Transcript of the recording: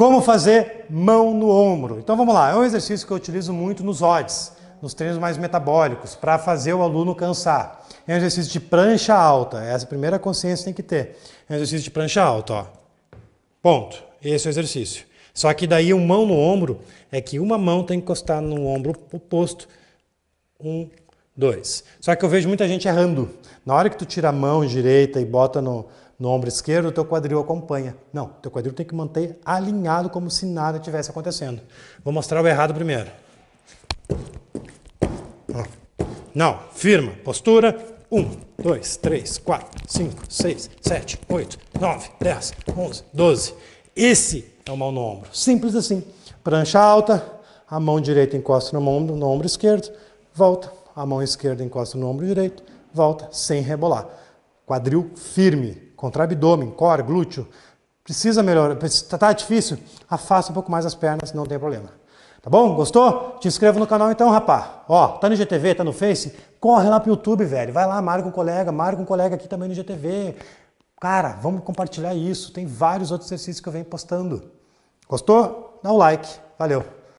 Como fazer mão no ombro? Então vamos lá, é um exercício que eu utilizo muito nos odds, nos treinos mais metabólicos, para fazer o aluno cansar. É um exercício de prancha alta, essa é a primeira consciência que tem que ter. É um exercício de prancha alta, ó. Ponto. Esse é o exercício. Só que daí uma mão no ombro é que uma mão tem que encostar no ombro oposto, um dois. Só que eu vejo muita gente errando. Na hora que tu tira a mão direita e bota no, no ombro esquerdo, o teu quadril acompanha. Não, teu quadril tem que manter alinhado como se nada tivesse acontecendo. Vou mostrar o errado primeiro. Não, firma, postura. Um, dois, três, quatro, cinco, seis, sete, oito, nove, dez, onze, doze. Esse é o mão no ombro. Simples assim. Prancha alta, a mão direita encosta no no ombro esquerdo, volta, a mão esquerda encosta no ombro direito, volta sem rebolar. Quadril firme, contra abdômen, core, glúteo. Precisa melhorar, tá, tá difícil? Afasta um pouco mais as pernas, não tem problema. Tá bom? Gostou? Te inscreva no canal então, rapá. Ó, tá no GTV, tá no Face? Corre lá pro YouTube, velho. Vai lá, marca um colega, marca um colega aqui também no GTV. Cara, vamos compartilhar isso. Tem vários outros exercícios que eu venho postando. Gostou? Dá o um like. Valeu.